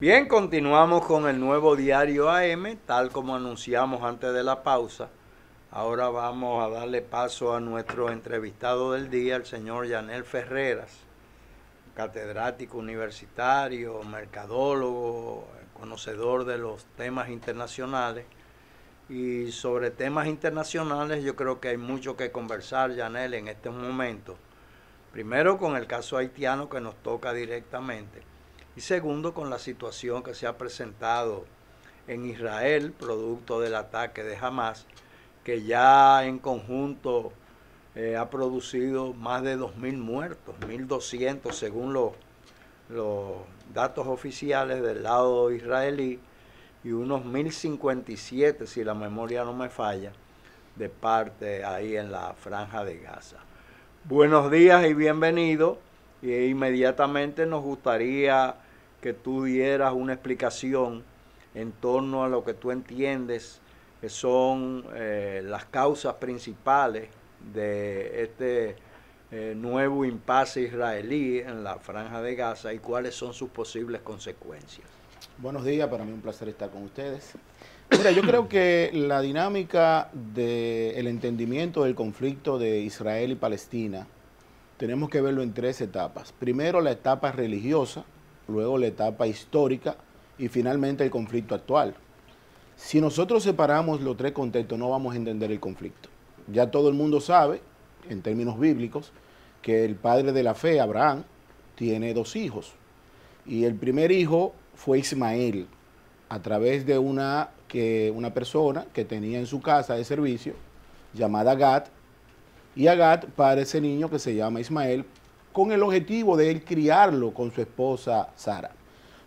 Bien, continuamos con el nuevo diario AM, tal como anunciamos antes de la pausa. Ahora vamos a darle paso a nuestro entrevistado del día, el señor Yanel Ferreras, catedrático universitario, mercadólogo, conocedor de los temas internacionales. Y sobre temas internacionales yo creo que hay mucho que conversar, Yanel, en este momento. Primero con el caso haitiano que nos toca directamente y segundo con la situación que se ha presentado en Israel, producto del ataque de Hamas, que ya en conjunto eh, ha producido más de 2.000 muertos, 1.200 según los, datos oficiales del lado israelí y unos 1.057, si la memoria no me falla, de parte ahí en la franja de Gaza. Buenos días y bienvenidos E inmediatamente nos gustaría que tú dieras una explicación en torno a lo que tú entiendes que son eh, las causas principales de este eh, nuevo impasse israelí en la franja de Gaza y cuáles son sus posibles consecuencias. Buenos días, para mí un placer estar con ustedes. Mira, yo creo que la dinámica del entendimiento del conflicto de Israel y Palestina tenemos que verlo en tres etapas. Primero, la etapa religiosa, luego la etapa histórica y finalmente el conflicto actual. Si nosotros separamos los tres contextos no vamos a entender el conflicto. Ya todo el mundo sabe, en términos bíblicos, que el padre de la fe, Abraham, tiene dos hijos. Y el primer hijo fue Ismael, a través de una, que, una persona que tenía en su casa de servicio, llamada Gad, y Agat Gad para ese niño que se llama Ismael, con el objetivo de él criarlo con su esposa Sara.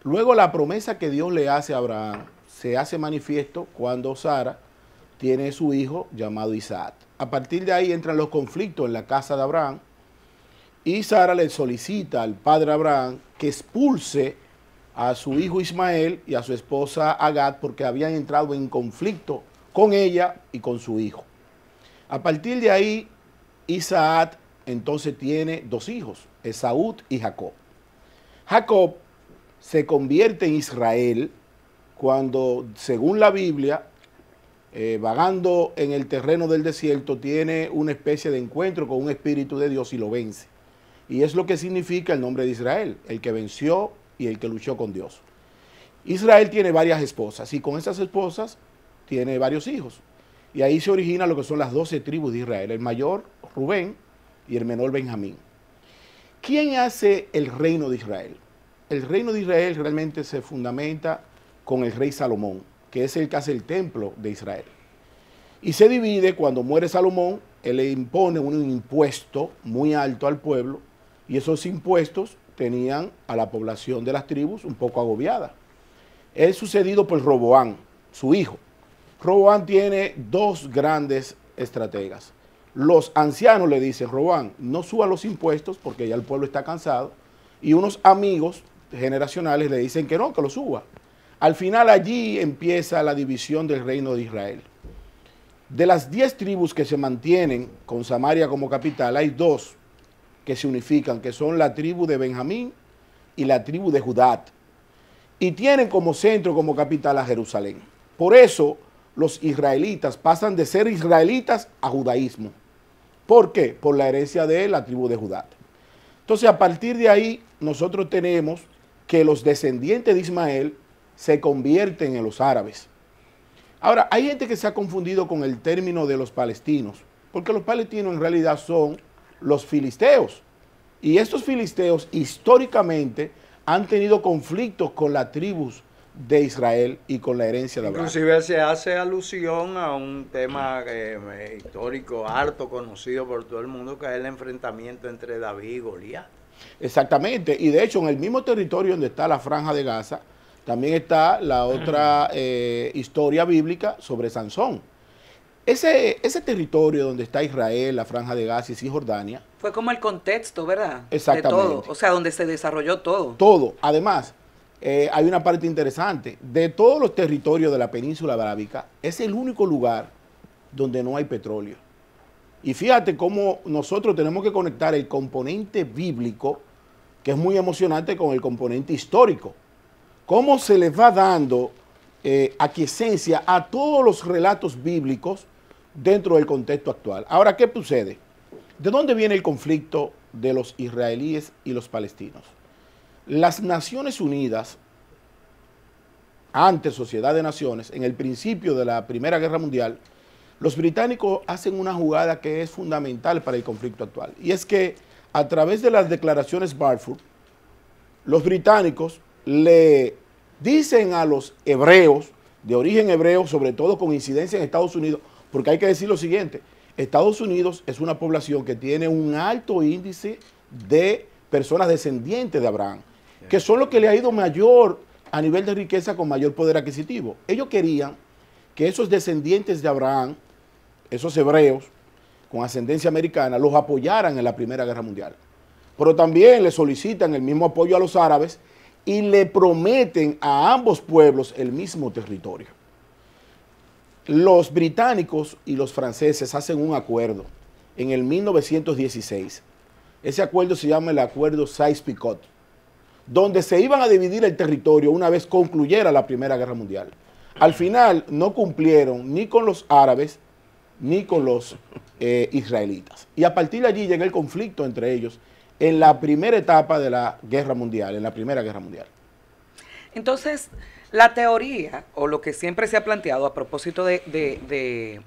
Luego la promesa que Dios le hace a Abraham se hace manifiesto cuando Sara tiene su hijo llamado Isaac. A partir de ahí entran los conflictos en la casa de Abraham y Sara le solicita al padre Abraham que expulse a su hijo Ismael y a su esposa Agat porque habían entrado en conflicto con ella y con su hijo. A partir de ahí, Isaac entonces tiene dos hijos, Esaúd y Jacob. Jacob se convierte en Israel cuando, según la Biblia, eh, vagando en el terreno del desierto, tiene una especie de encuentro con un espíritu de Dios y lo vence. Y es lo que significa el nombre de Israel, el que venció y el que luchó con Dios. Israel tiene varias esposas y con esas esposas tiene varios hijos. Y ahí se origina lo que son las doce tribus de Israel. El mayor, Rubén, y el menor Benjamín. ¿Quién hace el reino de Israel? El reino de Israel realmente se fundamenta con el rey Salomón, que es el que hace el templo de Israel. Y se divide cuando muere Salomón, él le impone un impuesto muy alto al pueblo y esos impuestos tenían a la población de las tribus un poco agobiada. Es sucedido por Roboán, su hijo. Roboán tiene dos grandes estrategas. Los ancianos le dicen, Robán, no suba los impuestos porque ya el pueblo está cansado. Y unos amigos generacionales le dicen que no, que lo suba. Al final allí empieza la división del reino de Israel. De las diez tribus que se mantienen con Samaria como capital, hay dos que se unifican, que son la tribu de Benjamín y la tribu de Judá. Y tienen como centro, como capital a Jerusalén. Por eso los israelitas pasan de ser israelitas a judaísmo. ¿Por qué? Por la herencia de la tribu de Judá. Entonces, a partir de ahí, nosotros tenemos que los descendientes de Ismael se convierten en los árabes. Ahora, hay gente que se ha confundido con el término de los palestinos, porque los palestinos en realidad son los filisteos. Y estos filisteos históricamente han tenido conflictos con las tribus de Israel y con la herencia de Abraham. Inclusive se hace alusión a un tema eh, histórico harto conocido por todo el mundo que es el enfrentamiento entre David y Goliat. Exactamente, y de hecho en el mismo territorio donde está la franja de Gaza, también está la otra eh, historia bíblica sobre Sansón. Ese, ese territorio donde está Israel, la franja de Gaza y Cisjordania. Fue como el contexto, ¿verdad? Exactamente. todo, o sea, donde se desarrolló todo. Todo. Además, eh, hay una parte interesante. De todos los territorios de la península arábica, es el único lugar donde no hay petróleo. Y fíjate cómo nosotros tenemos que conectar el componente bíblico, que es muy emocionante, con el componente histórico. Cómo se les va dando eh, aquiescencia a todos los relatos bíblicos dentro del contexto actual. Ahora, ¿qué sucede? ¿De dónde viene el conflicto de los israelíes y los palestinos? Las Naciones Unidas, antes Sociedad de Naciones, en el principio de la Primera Guerra Mundial, los británicos hacen una jugada que es fundamental para el conflicto actual. Y es que a través de las declaraciones Balfour, los británicos le dicen a los hebreos, de origen hebreo, sobre todo con incidencia en Estados Unidos, porque hay que decir lo siguiente, Estados Unidos es una población que tiene un alto índice de personas descendientes de Abraham que son los que le ha ido mayor a nivel de riqueza con mayor poder adquisitivo. Ellos querían que esos descendientes de Abraham, esos hebreos con ascendencia americana, los apoyaran en la Primera Guerra Mundial. Pero también le solicitan el mismo apoyo a los árabes y le prometen a ambos pueblos el mismo territorio. Los británicos y los franceses hacen un acuerdo en el 1916. Ese acuerdo se llama el Acuerdo Sykes-Picot donde se iban a dividir el territorio una vez concluyera la Primera Guerra Mundial. Al final no cumplieron ni con los árabes ni con los eh, israelitas. Y a partir de allí llega el conflicto entre ellos en la primera etapa de la Guerra Mundial, en la Primera Guerra Mundial. Entonces, la teoría, o lo que siempre se ha planteado a propósito de,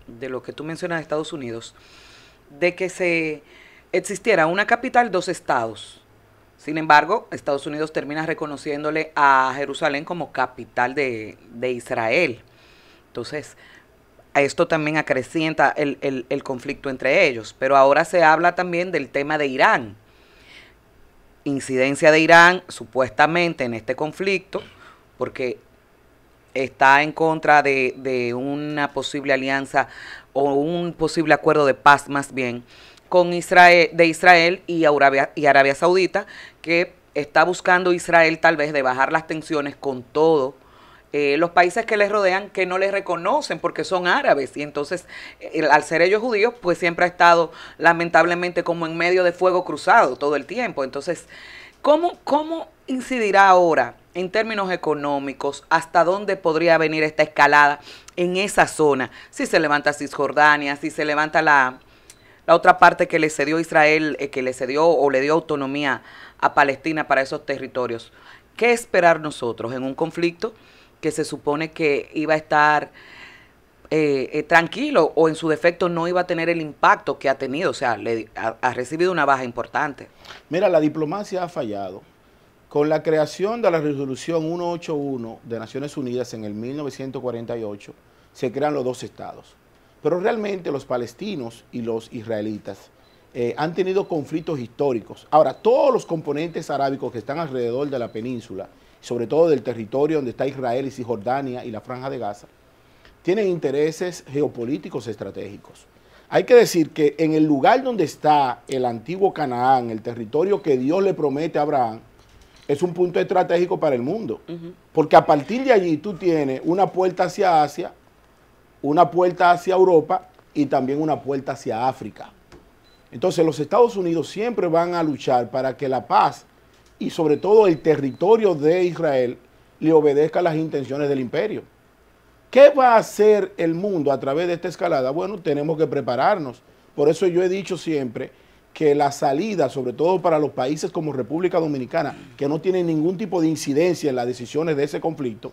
de lo que tú mencionas de Estados Unidos, de que se existiera una capital, dos estados, sin embargo, Estados Unidos termina reconociéndole a Jerusalén como capital de, Israel. Entonces, esto también acrecienta el, conflicto entre ellos. Pero ahora se habla también del tema de Irán. Incidencia de Irán supuestamente en este conflicto, porque está en contra de, de una posible alianza o un posible acuerdo de paz más bien con Israel, de Israel y Arabia, y Arabia Saudita, que está buscando Israel tal vez de bajar las tensiones con todo. Eh, los países que les rodean que no les reconocen porque son árabes y entonces al ser ellos judíos pues siempre ha estado lamentablemente como en medio de fuego cruzado todo el tiempo. Entonces, ¿cómo, cómo incidirá ahora en términos económicos hasta dónde podría venir esta escalada en esa zona? Si se levanta Cisjordania, si se levanta la, la otra parte que le cedió Israel, eh, que le cedió o le dio autonomía a Palestina para esos territorios. ¿Qué esperar nosotros en un conflicto que se supone que iba a estar eh, eh, tranquilo o en su defecto no iba a tener el impacto que ha tenido? O sea, ha, ha recibido una baja importante. Mira, la diplomacia ha fallado. Con la creación de la resolución 181 de Naciones Unidas en el 1948, se crean los dos estados. Pero realmente los palestinos y los israelitas eh, han tenido conflictos históricos. Ahora, todos los componentes arábicos que están alrededor de la península, sobre todo del territorio donde está Israel y Cisjordania y la franja de Gaza, tienen intereses geopolíticos estratégicos. Hay que decir que en el lugar donde está el antiguo Canaán, el territorio que Dios le promete a Abraham, es un punto estratégico para el mundo. Porque a partir de allí tú tienes una puerta hacia Asia, una puerta hacia Europa y también una puerta hacia África. Entonces los Estados Unidos siempre van a luchar para que la paz y sobre todo el territorio de Israel le obedezca las intenciones del imperio. ¿Qué va a hacer el mundo a través de esta escalada? Bueno, tenemos que prepararnos. Por eso yo he dicho siempre que la salida, sobre todo para los países como República Dominicana, que no tienen ningún tipo de incidencia en las decisiones de ese conflicto,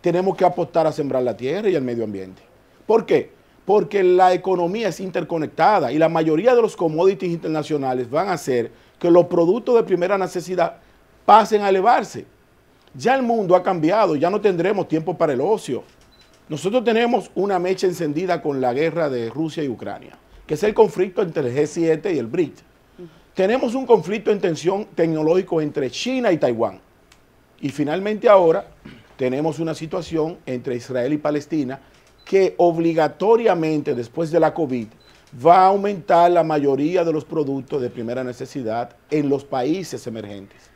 tenemos que apostar a sembrar la tierra y el medio ambiente. ¿Por qué? Porque la economía es interconectada y la mayoría de los commodities internacionales van a hacer que los productos de primera necesidad pasen a elevarse. Ya el mundo ha cambiado, ya no tendremos tiempo para el ocio. Nosotros tenemos una mecha encendida con la guerra de Rusia y Ucrania, que es el conflicto entre el G7 y el BRIC. Tenemos un conflicto en tensión tecnológico entre China y Taiwán. Y finalmente ahora tenemos una situación entre Israel y Palestina que obligatoriamente después de la COVID va a aumentar la mayoría de los productos de primera necesidad en los países emergentes.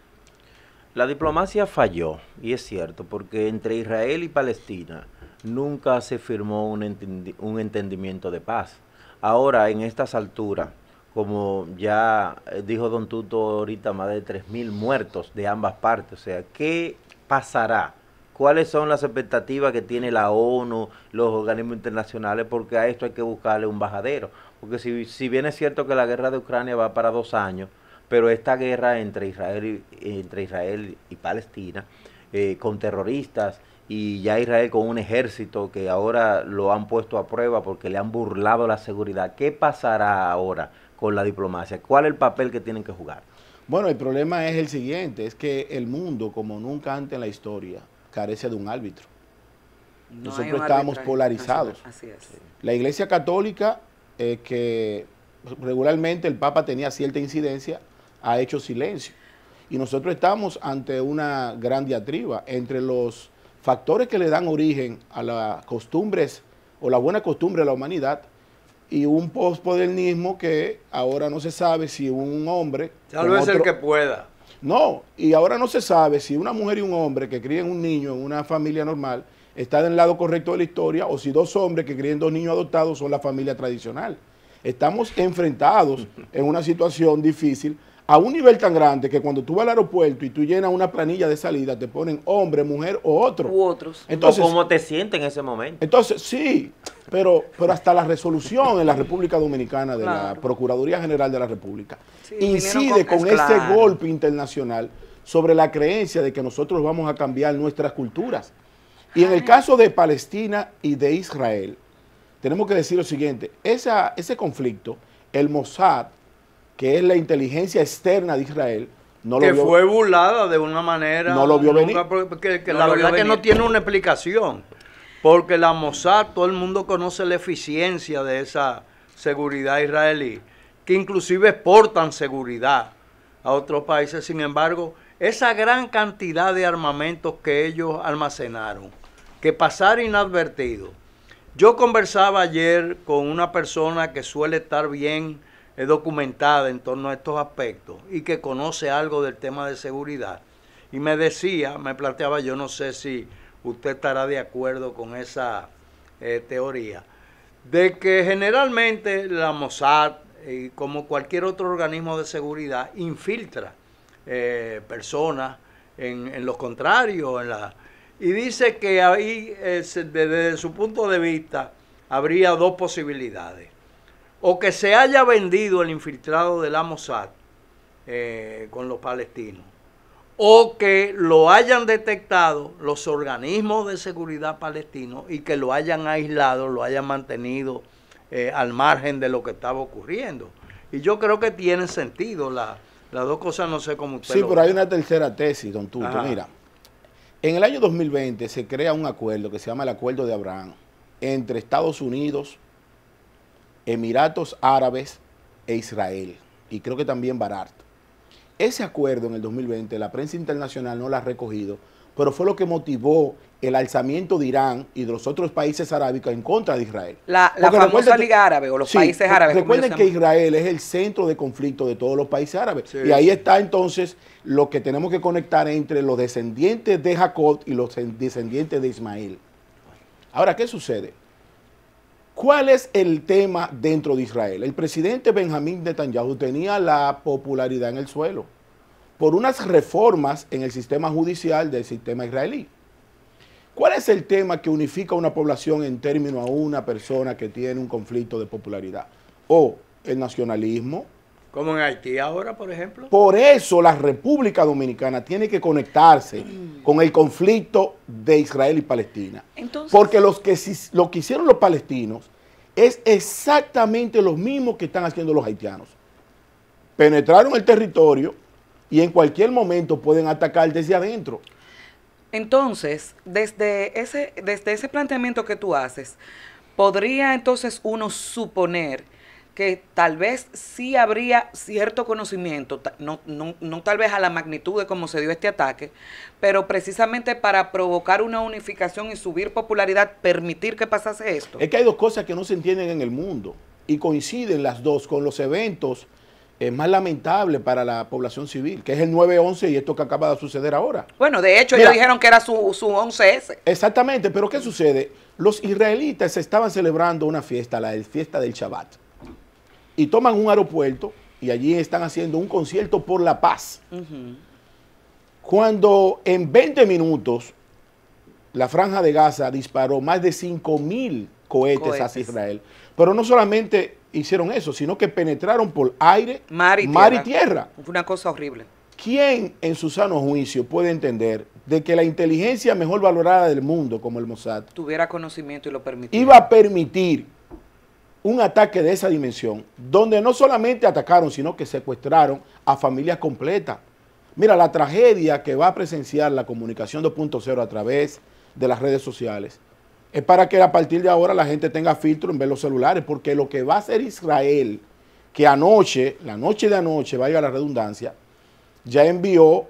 La diplomacia falló, y es cierto, porque entre Israel y Palestina nunca se firmó un, entendimiento de paz. Ahora, en estas alturas, como ya eh, dijo don Tuto ahorita, más de 3.000 muertos de ambas partes. O sea, ¿qué pasará cuáles son las expectativas que tiene la ONU, los organismos internacionales, porque a esto hay que buscarle un bajadero. Porque si, bien es cierto que la guerra de Ucrania va para dos años, pero esta guerra entre Israel y, entre Israel y Palestina, eh, con terroristas, y ya Israel con un ejército que ahora lo han puesto a prueba porque le han burlado la seguridad, ¿qué pasará ahora con la diplomacia? ¿Cuál es el papel que tienen que jugar? Bueno, el problema es el siguiente, es que el mundo, como nunca antes en la historia, carece de un árbitro. Nosotros estamos polarizados. La Iglesia Católica, eh, que regularmente el Papa tenía cierta incidencia, ha hecho silencio. Y nosotros estamos ante una gran diatriba entre los factores que le dan origen a las costumbres o la buena costumbre de la humanidad y un pospodernismo que ahora no se sabe si un hombre... Tal vez el que pueda. No, y ahora no se sabe si una mujer y un hombre que críen un niño en una familia normal está del lado correcto de la historia o si dos hombres que críen dos niños adoptados son la familia tradicional. Estamos enfrentados en una situación difícil a un nivel tan grande que cuando tú vas al aeropuerto y tú llenas una planilla de salida, te ponen hombre, mujer o otro. U otros. Entonces, cómo te sientes en ese momento. Entonces, sí, pero, pero hasta la resolución en la República Dominicana de la Procuraduría General de la República incide con, ese este golpe internacional sobre la creencia de que nosotros vamos a cambiar nuestras culturas. Y en el caso de Palestina y de Israel, tenemos que decir lo siguiente, ese conflicto, el Mossad que es la inteligencia externa de Israel, no lo que fue burlada de una manera. No lo vio que la verdad que no tiene una explicación. Porque la Mossad, todo el mundo conoce la eficiencia de esa seguridad israelí, que inclusive exportan seguridad a otros países. Sin embargo, esa gran cantidad de armamentos que ellos almacenaron, que pasar inadvertido. Yo conversaba ayer con una persona que suele estar bien documentada en torno a estos aspectos y que conoce algo del tema de seguridad. Y me decía, me planteaba, yo no sé si usted estará de acuerdo con esa eh, teoría, de que generalmente la Mossad, y como cualquier otro organismo de seguridad, infiltra eh, personas en, los contrarios, en la, y dice que ahí, eh, desde su punto de vista, habría dos posibilidades o que se haya vendido el infiltrado de la Mossad eh, con los palestinos, o que lo hayan detectado los organismos de seguridad palestinos y que lo hayan aislado, lo hayan mantenido eh, al margen de lo que estaba ocurriendo. Y yo creo que tiene sentido la, las dos cosas, no sé cómo usted Sí, pero hay una tercera tesis, don Tuto. Mira, en el año 2020 se crea un acuerdo que se llama el Acuerdo de Abraham entre Estados Unidos, Emiratos Árabes e Israel, y creo que también Barat. Ese acuerdo en el 2020, la prensa internacional no lo ha recogido, pero fue lo que motivó el alzamiento de Irán y de los otros países arábicos en contra de Israel. La, la famosa Liga Árabe o los países árabes. Recuerden que Israel es el centro de conflicto de todos los países árabes. y ahí está entonces lo que tenemos que conectar entre los descendientes de Jacob y los descendientes de Ismael. Ahora, ¿qué sucede? ¿Cuál es el tema dentro de Israel? El presidente Benjamín Netanyahu tenía la popularidad en el suelo por unas reformas en el sistema judicial del sistema israelí. ¿Cuál es el tema que unifica a una población en términos a una persona que tiene un conflicto de popularidad? O el nacionalismo, como en Haití ahora, por ejemplo. Por eso la República Dominicana tiene que conectarse mm. con el conflicto de Israel y Palestina. Porque los que, lo que hicieron los palestinos es exactamente lo mismo que están haciendo los haitianos. Penetraron el territorio y en cualquier momento pueden atacar desde adentro. Entonces, desde ese, desde ese planteamiento que tú haces, podría entonces uno suponer que tal vez sí habría cierto conocimiento, no, tal vez a la magnitud de cómo se dio este ataque, pero precisamente para provocar una unificación y subir popularidad, permitir que pasase esto. Es que hay dos cosas que no se entienden en el mundo y coinciden las dos con los eventos eh, más lamentables para la población civil, que es el 9-11 y esto que acaba de suceder ahora. Bueno, de hecho, ellos dijeron que era su, su 11S. Exactamente, pero ¿qué sucede? Los israelitas estaban celebrando una fiesta, la fiesta del Shabbat y toman un aeropuerto y allí están haciendo un concierto por la paz. Cuando en 20 minutos la franja de Gaza disparó más de 5 mil cohetes, hacia Israel. Pero no solamente hicieron eso, sino que penetraron por aire, mar y, tierra. Fue Una cosa horrible. ¿Quién en su sano juicio puede entender de que la inteligencia mejor valorada del mundo, como el Mossad, tuviera conocimiento y lo permitiera? Iba a permitir un ataque de esa dimensión, donde no solamente atacaron, sino que secuestraron a familias completas. Mira, la tragedia que va a presenciar la comunicación 2.0 a través de las redes sociales es para que a partir de ahora la gente tenga filtro en ver los celulares, porque lo que va a hacer Israel, que anoche, la noche de anoche, vaya la redundancia, ya envió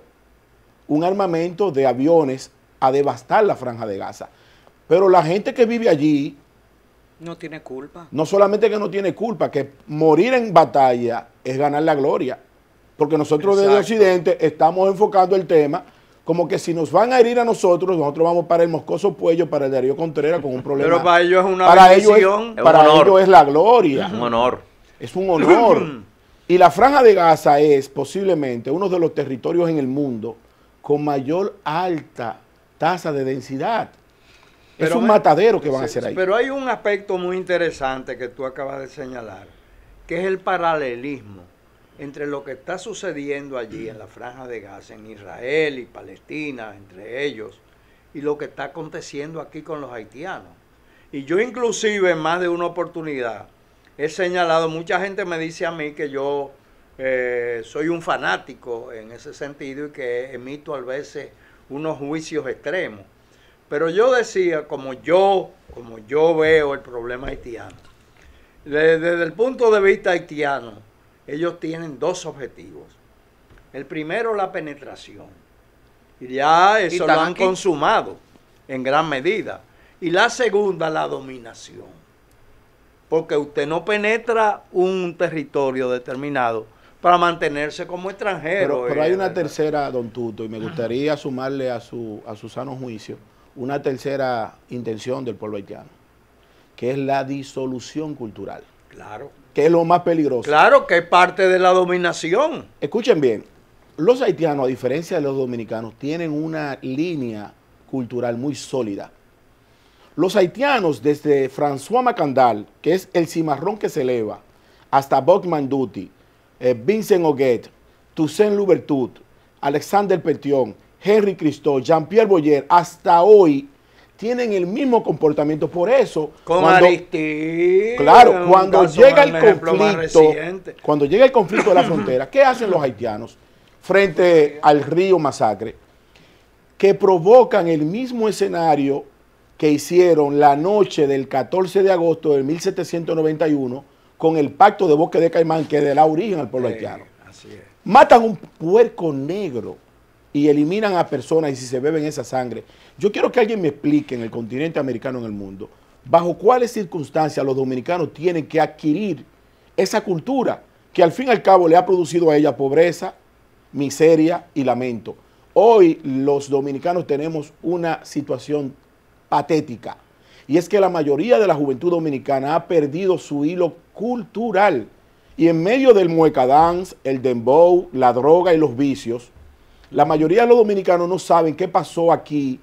un armamento de aviones a devastar la franja de Gaza. Pero la gente que vive allí, no tiene culpa. No solamente que no tiene culpa, que morir en batalla es ganar la gloria. Porque nosotros desde Occidente estamos enfocando el tema como que si nos van a herir a nosotros, nosotros vamos para el Moscoso Puello, para el Darío Contreras con un problema. Pero para ellos es una para para ellos es la gloria. Es un honor. Es un honor. y la Franja de Gaza es posiblemente uno de los territorios en el mundo con mayor alta tasa de densidad es un matadero que van a hacer ahí. Pero hay un aspecto muy interesante que tú acabas de señalar, que es el paralelismo entre lo que está sucediendo allí en la franja de Gaza, en Israel y Palestina, entre ellos, y lo que está aconteciendo aquí con los haitianos. Y yo inclusive en más de una oportunidad he señalado, mucha gente me dice a mí que yo eh, soy un fanático en ese sentido y que emito a veces unos juicios extremos. Pero yo decía, como yo, como yo veo el problema haitiano, desde, el punto de vista haitiano, ellos tienen dos objetivos. El primero, la penetración. Y ya eso lo han consumado en gran medida. Y la segunda, la dominación. Porque usted no penetra un territorio determinado para mantenerse como extranjero. Pero, hay eh, una tercera, don Tuto, y me gustaría sumarle a su, a su sano juicio una tercera intención del pueblo haitiano, que es la disolución cultural. Claro. Que es lo más peligroso. Claro, que es parte de la dominación. Escuchen bien, los haitianos, a diferencia de los dominicanos, tienen una línea cultural muy sólida. Los haitianos, desde François Macandal, que es el cimarrón que se eleva, hasta Bob Manduti, eh, Vincent Oguet, Toussaint Louverture, Alexander Petión, Henry Cristo, Jean-Pierre Boyer, hasta hoy tienen el mismo comportamiento. Por eso, cuando, claro, cuando llega el conflicto, cuando llega el conflicto de la frontera, ¿qué hacen los haitianos frente al río Masacre? Que provocan el mismo escenario que hicieron la noche del 14 de agosto de 1791 con el pacto de Bosque de Caimán que de la origen al pueblo eh, haitiano. Matan un puerco negro y eliminan a personas y si se beben esa sangre. Yo quiero que alguien me explique en el continente americano, en el mundo, bajo cuáles circunstancias los dominicanos tienen que adquirir esa cultura que al fin y al cabo le ha producido a ella pobreza, miseria y lamento. Hoy los dominicanos tenemos una situación patética y es que la mayoría de la juventud dominicana ha perdido su hilo cultural y en medio del mueca dance, el dembow, la droga y los vicios, la mayoría de los dominicanos no saben qué pasó aquí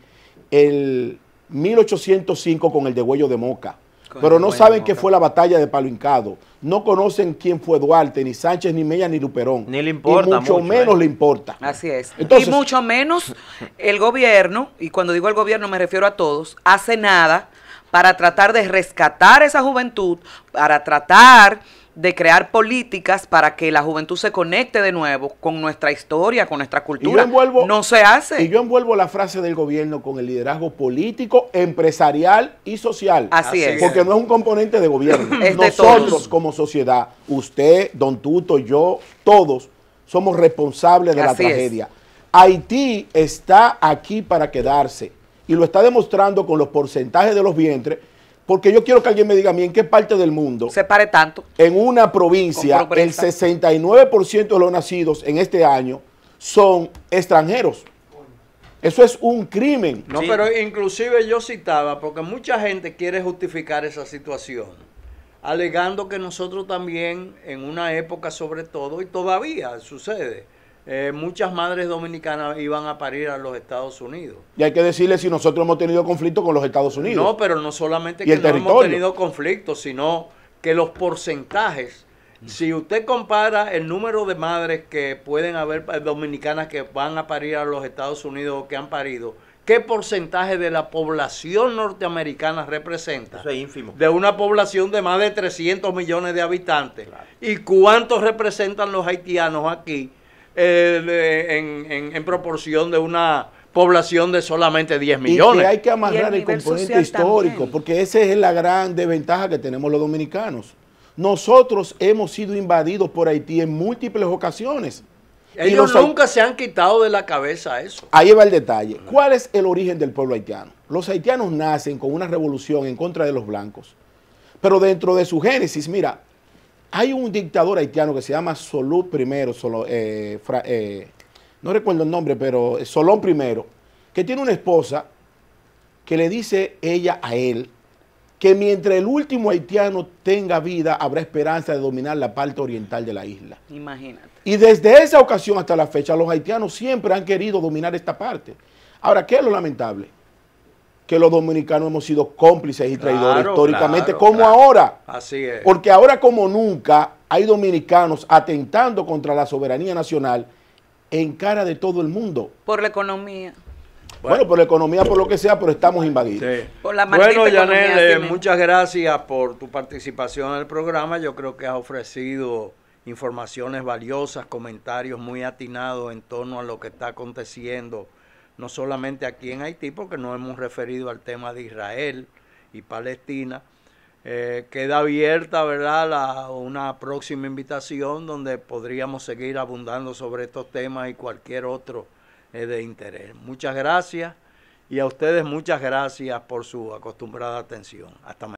el 1805 con el degüello de Moca. pero no saben qué fue la batalla de Palo Hincado. No conocen quién fue Duarte, ni Sánchez, ni Mella, ni Luperón. Ni le importa. mucho, menos eh. le importa. Así es. y mucho menos el gobierno, y cuando digo el gobierno me refiero a todos, hace nada para tratar de rescatar esa juventud, para tratar de crear políticas para que la juventud se conecte de nuevo con nuestra historia, con nuestra cultura. Envuelvo, no se hace. Y yo envuelvo la frase del gobierno con el liderazgo político, empresarial y social. Así, es. Porque no es un componente de gobierno. es Nosotros como sociedad, usted, don Tuto, yo, todos, somos responsables de la tragedia. Haití está aquí para quedarse y lo está demostrando con los porcentajes de los vientres porque yo quiero que alguien me diga a en qué parte del mundo. Se pare tanto. En una provincia, el 69% de los nacidos en este año son extranjeros. Eso es un crimen. No, pero inclusive yo citaba, porque mucha gente quiere justificar esa situación, alegando que nosotros también, en una época sobre todo, y todavía sucede, eh, muchas madres dominicanas iban a parir a los Estados Unidos. Y hay que decirle si nosotros hemos tenido conflicto con los Estados Unidos. No, pero no solamente que no hemos tenido conflicto, sino que los porcentajes. Si usted compara el número de madres que pueden haber eh, dominicanas que van a parir a los Estados Unidos o que han parido, ¿qué porcentaje de la población norteamericana representa? es De una población de más de 300 millones de habitantes. ¿Y cuántos representan los haitianos aquí? Eh, en, proporción de una población de solamente 10 millones. Y hay que amarrar el, componente histórico, porque esa es la gran desventaja que tenemos los dominicanos. Nosotros hemos sido invadidos por Haití en múltiples ocasiones. Ellos y nunca se han quitado de la cabeza eso. Ahí va el detalle. ¿Cuál es el origen del pueblo haitiano? Los haitianos nacen con una revolución en contra de los blancos. Pero dentro de su génesis, mira, hay un dictador haitiano que se llama Solú I, eh, eh, no recuerdo el nombre, pero eh, Solón I, que tiene una esposa que le dice ella a él que mientras el último haitiano tenga vida, habrá esperanza de dominar la parte oriental de la isla. Imagínate. Y desde esa ocasión hasta la fecha, los haitianos siempre han querido dominar esta parte. Ahora, ¿qué es lo lamentable? que los dominicanos hemos sido cómplices y traidores históricamente, como ahora. Así es. Porque ahora como nunca hay dominicanos atentando contra la soberanía nacional en cara de todo el mundo. Por la economía. Bueno, por la economía, por lo que sea, pero estamos invadidos. Por la bueno, Yanel, muchas gracias por tu participación en el programa. Yo creo que has ofrecido informaciones valiosas, comentarios muy atinados en torno a lo que está aconteciendo no solamente aquí en Haití, porque no hemos referido al tema de Israel y Palestina. Eh, queda abierta, ¿verdad?, la, una próxima invitación donde podríamos seguir abundando sobre estos temas y cualquier otro eh, de interés. Muchas gracias y a ustedes muchas gracias por su acostumbrada atención. Hasta mañana.